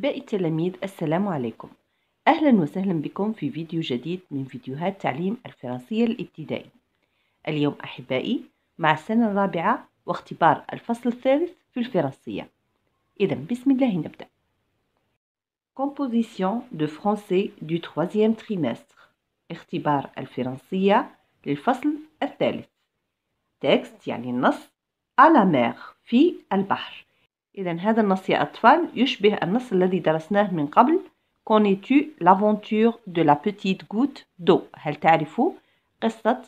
أحبائي التلاميذ السلام عليكم أهلا وسهلا بكم في فيديو جديد من فيديوهات تعليم الفرنسية الابتدائي اليوم أحبائي مع السنة الرابعة واختبار الفصل الثالث في الفرنسية إذا بسم الله نبدأ Composition de français du troisième trimestre اختبار الفرنسية للفصل الثالث Texte يعني النص à la mer في البحر إذا هذا النص يا أطفال يشبه النص الذي درسناه من قبل كونيتو لافونتور دو لا la غوت دو هل تعرفوا قصة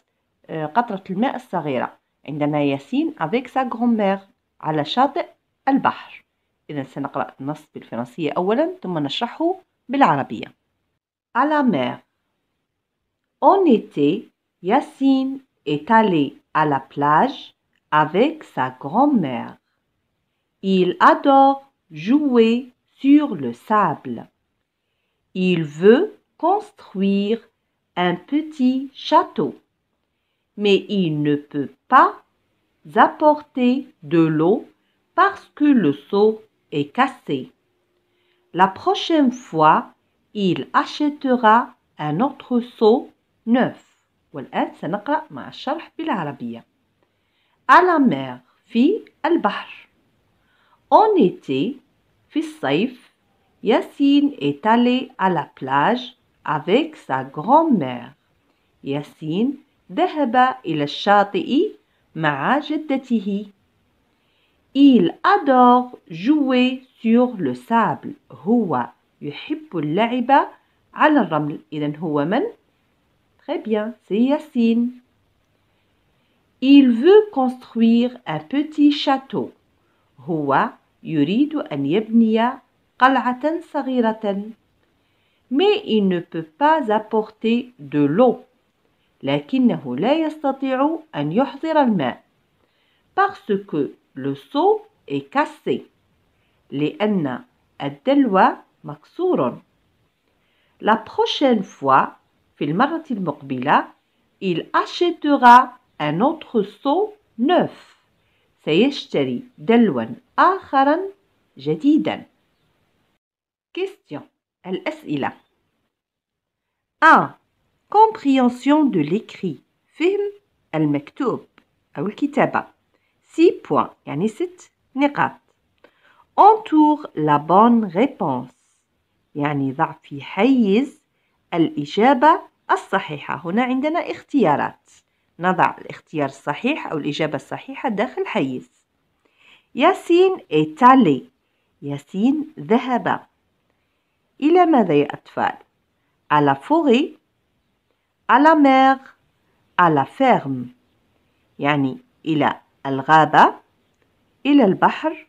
آه، قطرة الماء الصغيرة عندنا ياسين افيك سا غرومير على شاطئ البحر إذا سنقرأ النص بالفرنسية أولا ثم نشرحه بالعربية à la mer En été, Yacine est allé à la plage avec sa grand-mère. Il adore jouer sur le sable. Il veut construire un petit château, mais il ne peut pas apporter de l'eau parce que le seau est cassé. La prochaine fois, il achètera un autre seau neuf. à la en été, Fissaif, Yassine est allé à la plage avec sa grand-mère. Yassine ذهب Il الشاطئ مع جدته. Il adore jouer sur le sable. هو يحب اللعب على الرمل. إذا هو من؟ Très bien, c'est Yassine. Il veut construire un petit château. هو يريد أن يبني قلعة صغيرة mais il ne peut pas apporter de l'eau لكنه لا يستطيع أن يحضر الماء parce que le seau est cassé لأن الدلو مكسور La prochaine fois في المرة المقبلة il achètera un autre seau neuf سيشتري دلوا آخرا جديدا question الأسئلة آ compréhension de l'écrit فهم المكتوب أو الكتابة 6 points يعني 6 نقاط entoure la bonne réponse يعني ضع في حيز الإجابة الصحيحة هنا عندنا اختيارات نضع الاختيار الصحيح أو الإجابة الصحيحة داخل حيز ياسين إيتالي ياسين ذهب إلى ماذا يا أطفال؟ على فوري على à على فيرم يعني إلى الغابة إلى البحر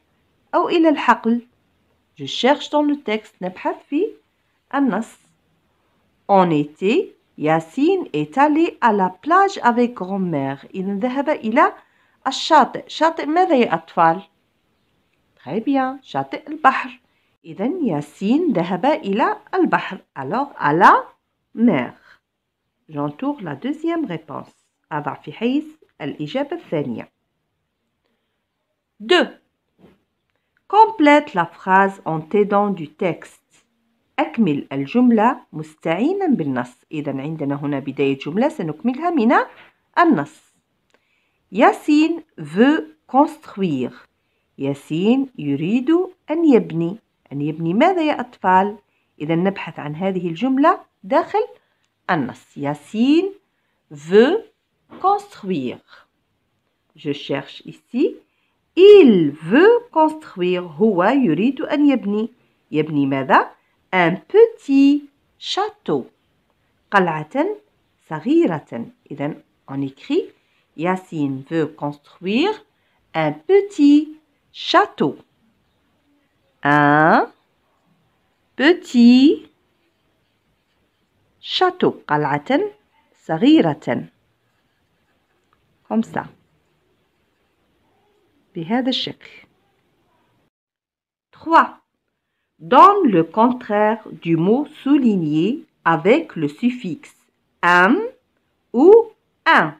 أو إلى الحقل Je cherche dans le texte نبحث في النص en été Yassine est allé à la plage avec grand-mère. Il ذهب إلى الشاطئ. شاطئ ماذا يا أطفال؟ Très bien. شاطئ البحر. est ياسين à إلى البحر. Alors à la mer. J'entoure la deuxième réponse. أضع في حيز الإجابة الثانية. 2. Complète la phrase en t'aidant du texte. أكمل الجملة مستعينا بالنص إذا عندنا هنا بداية جملة سنكملها من النص ياسين veut construire ياسين يريد أن يبني أن يبني ماذا يا أطفال؟ إذا نبحث عن هذه الجملة داخل النص ياسين veut construire Je cherche ici Il veut construire هو يريد أن يبني يبني ماذا؟ un petit château قلعة صغيرة إذا on écrit Yassine veut construire un petit château un petit château قلعة صغيرة comme ça بهذا الشكل 3 donne le contraire du mot souligné avec le suffixe أم ou أن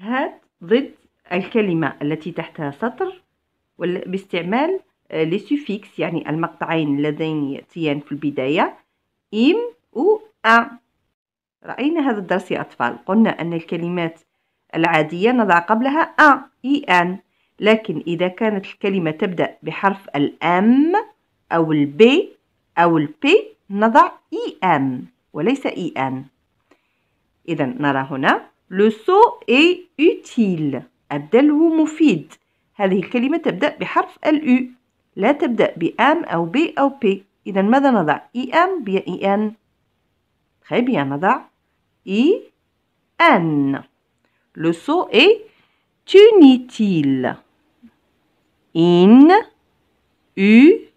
هات ضد الكلمة التي تحتها سطر باستعمال لي سوفيكس يعني المقطعين اللذين يأتيان في البداية إم و أ رأينا هذا الدرس يا أطفال قلنا أن الكلمات العادية نضع قبلها أ إي أن لكن إذا كانت الكلمة تبدأ بحرف الأم أو البي أو البي نضع إي e أم وليس إي e أن إذا نرى هنا لو سو إي أوتيل الدلو مفيد هذه الكلمة تبدأ بحرف الأو لا تبدأ بأم أو بي أو بي إذا ماذا نضع إي أم بي إي أن Très bien, نضع إي أن لو سو إي تونيتيل إن u,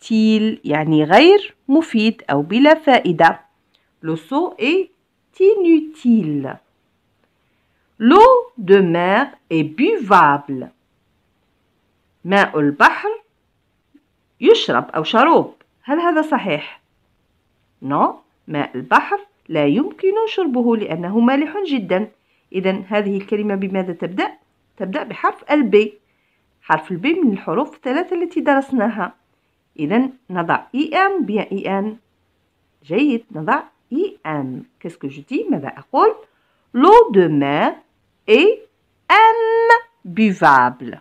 تيل يعني غير مفيد أو بلا فائدة لو سو إي تينوتيل لو دو مير إي بوفابل ماء البحر يشرب أو شروب هل هذا صحيح؟ نو no. ماء البحر لا يمكن شربه لأنه مالح جدا إذا هذه الكلمة بماذا تبدأ؟ تبدأ بحرف البي حرف البي من الحروف الثلاثة التي درسناها nada IM bien IN dit nada, IM Qu'est-ce que je dis Mais, L'eau de mer est imbuvable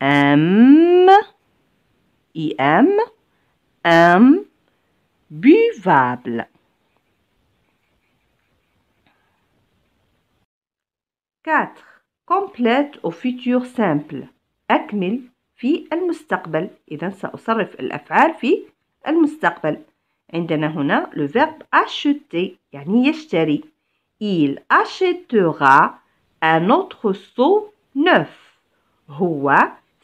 M IM M buvable 4. Complète au futur simple. Akmil في المستقبل إذا سأصرف الأفعال في المستقبل عندنا هنا لو verbe acheter يعني يشتري il achètera un autre seau neuf هو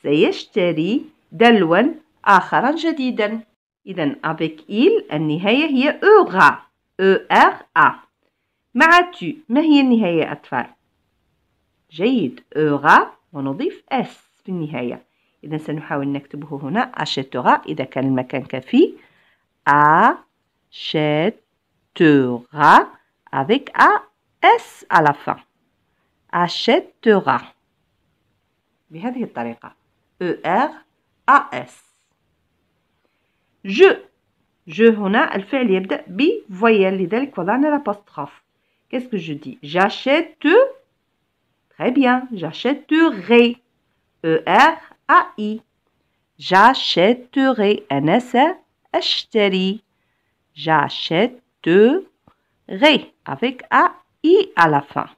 سيشتري دلوا آخرا جديدا إذا avec il النهاية هي aura e r a مع tu ما هي النهاية أطفال؟ جيد aura ونضيف s في النهاية إذا سنحاول نكتبه هنا أشتغى إذا كان المكان كافي أشتغى avec A S à la fin أشتغى بهذه الطريقة E R A S je je هنا الفعل يبدأ ب voyelle لذلك وضعنا الأبوستروف Qu'est-ce que je dis J'achète. Très bien. J'achèterai. E-R J'achèterai J'achèterai. un essai. J'achèterai. Avec AI à la fin.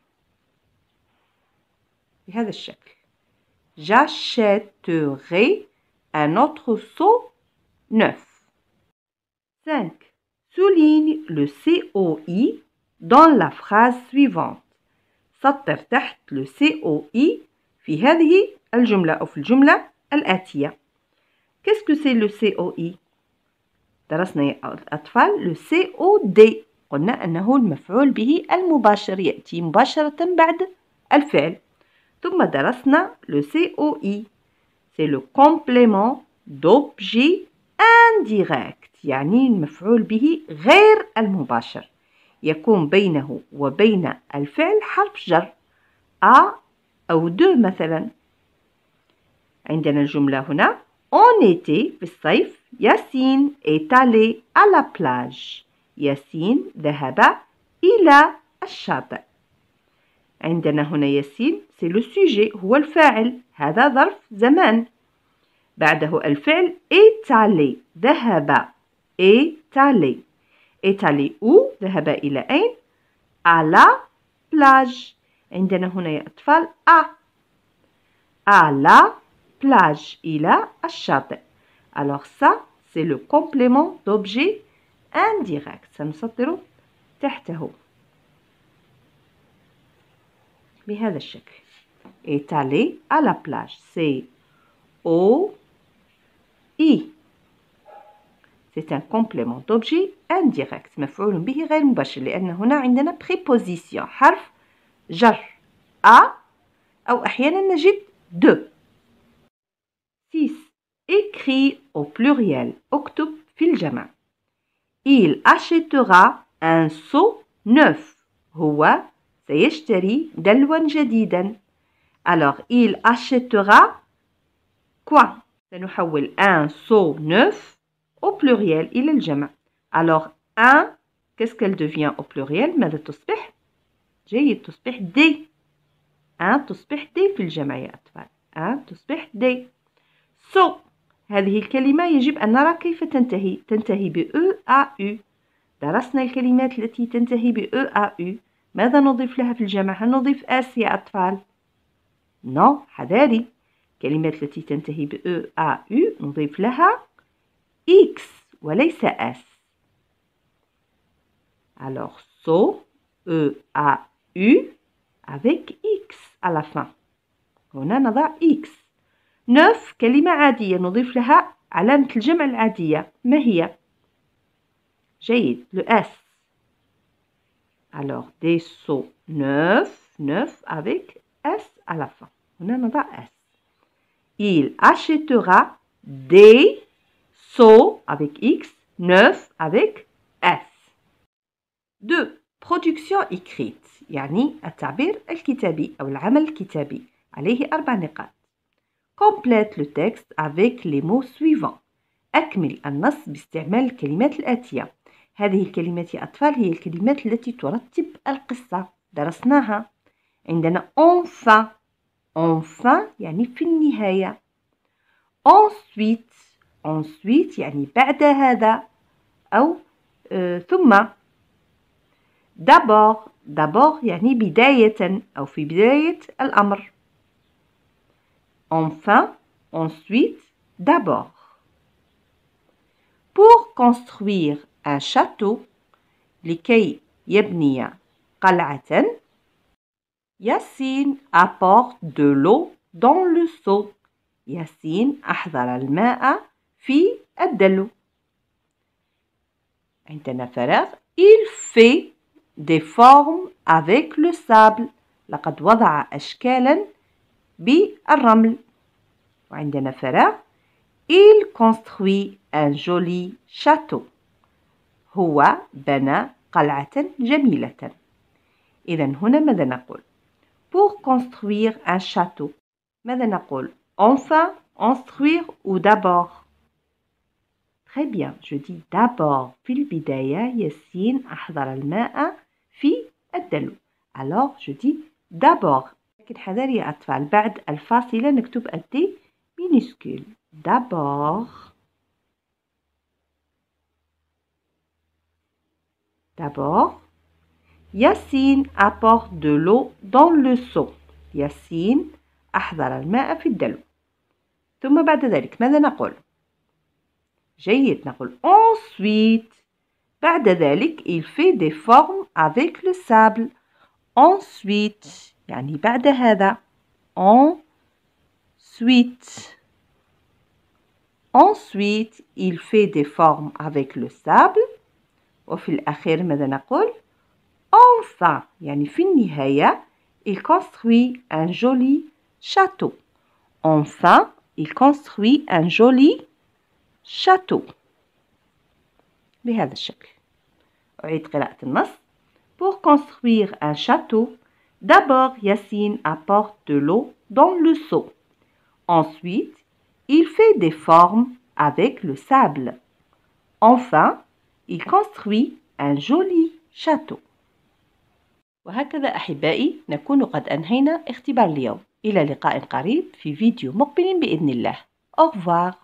J'achèterai un autre seau neuf. 5. Souligne le COI dans la phrase suivante. سطر le COI في هذه الجملة أو في الجملة كيسكو سي لو سي او اي درسنا يا أطفال لو سي أو دي قلنا أنه المفعول به المباشر يأتي مباشرة بعد الفعل ثم درسنا لو سي أو إي سي لو كومبليمون دوبجي انديريكت يعني المفعول به غير المباشر يكون بينه وبين الفعل حرف جر أ أو دو مثلا عندنا الجملة هنا On était في الصيف ياسين est allé à la plage ياسين ذهب إلى الشاطئ عندنا هنا ياسين سي لو سوجي هو الفاعل هذا ظرف زمان بعده الفعل إيتالي ذهب إيتالي إيتالي أو ذهب إلى أين؟ على بلاج عندنا هنا يا أطفال أ على plage a achat. Alors ça, c'est le complément d'objet indirect. Ça mais تحته بهذا الشكل. Est allé à la plage. C'est O I. C'est un complément d'objet indirect مفعول به غير مباشر لأن هنا عندنا préposition حرف جر A, أو احيانا نجد de 6. Écris au pluriel. Octob في الجمع. Il achètera un seau neuf. هو سيشتري دلوا jadidan. Alors, il achètera quoi سنحول un seau neuf au pluriel إلى الجمع. Alors, un, qu'est-ce qu'elle devient au pluriel ماذا تصبح؟ جيد تصبح دي. un تصبح دي في الجمع يا أطفال. un تصبح دي. so هذه الكلمة يجب أن نرى كيف تنتهي تنتهي ب أ e أ U درسنا الكلمات التي تنتهي ب أ e أ U ماذا نضيف لها في الجمع هل نضيف اس يا أطفال؟ نو no. حذاري الكلمات التي تنتهي ب أ e أ U نضيف لها إكس وليس اس Alors, so, E, A, U, avec X à la fin. On a X. نوف كلمة عادية نضيف لها علامة الجمع العادية ما هي؟ جيد لو اس alors des seaux neuf neuf avec s à la fin هنا نضع s il achètera des seaux avec x neuf avec s دو production écrite يعني التعبير الكتابي أو العمل الكتابي عليه أربع نقاط complète le texte avec les mots suivants أكمل النص باستعمال الكلمات الآتية هذه الكلمات يا أطفال هي الكلمات التي ترتب القصة درسناها عندنا enfin enfin يعني في النهاية ensuite ensuite يعني بعد هذا أو آه ثم d'abord d'abord يعني بداية أو في بداية الأمر enfin, ensuite, d'abord. Pour construire un château, لكي يبني قلعة, ياسين apporte de l'eau dans le seau. ياسين أحضر الماء في الدلو. عندنا فراغ. Il fait des formes avec le sable. لقد وضع أشكالا بالرمل. وعندنا فراغ il construit un joli château هو بنى قلعة جميلة إذا هنا ماذا نقول pour construire un château ماذا نقول enfin construire ou d'abord Très bien, je dis d'abord في البداية ياسين أحضر الماء في الدلو alors je dis d'abord لكن حذر يا أطفال بعد الفاصلة نكتب أدي minuscule. D'abord, d'abord, Yassine apporte de l'eau dans le seau. Yassine أحضر الماء في الدلو. ثم بعد ذلك ماذا نقول؟ جيد نقول ensuite. بعد ذلك il fait des formes avec le sable. Ensuite يعني بعد هذا ensuite Ensuite, il fait des formes avec le sable. Enfin, il construit un joli château. Enfin, il construit un joli château. Pour construire un château, d'abord Yassine apporte de l'eau dans le seau. Ensuite, il fait des formes avec le sable. Enfin, il construit un joli château. وهكذا أحبائي نكون قد أنهينا اختبار اليوم إلى لقاء قريب في فيديو مقبل بإذن الله. Au revoir.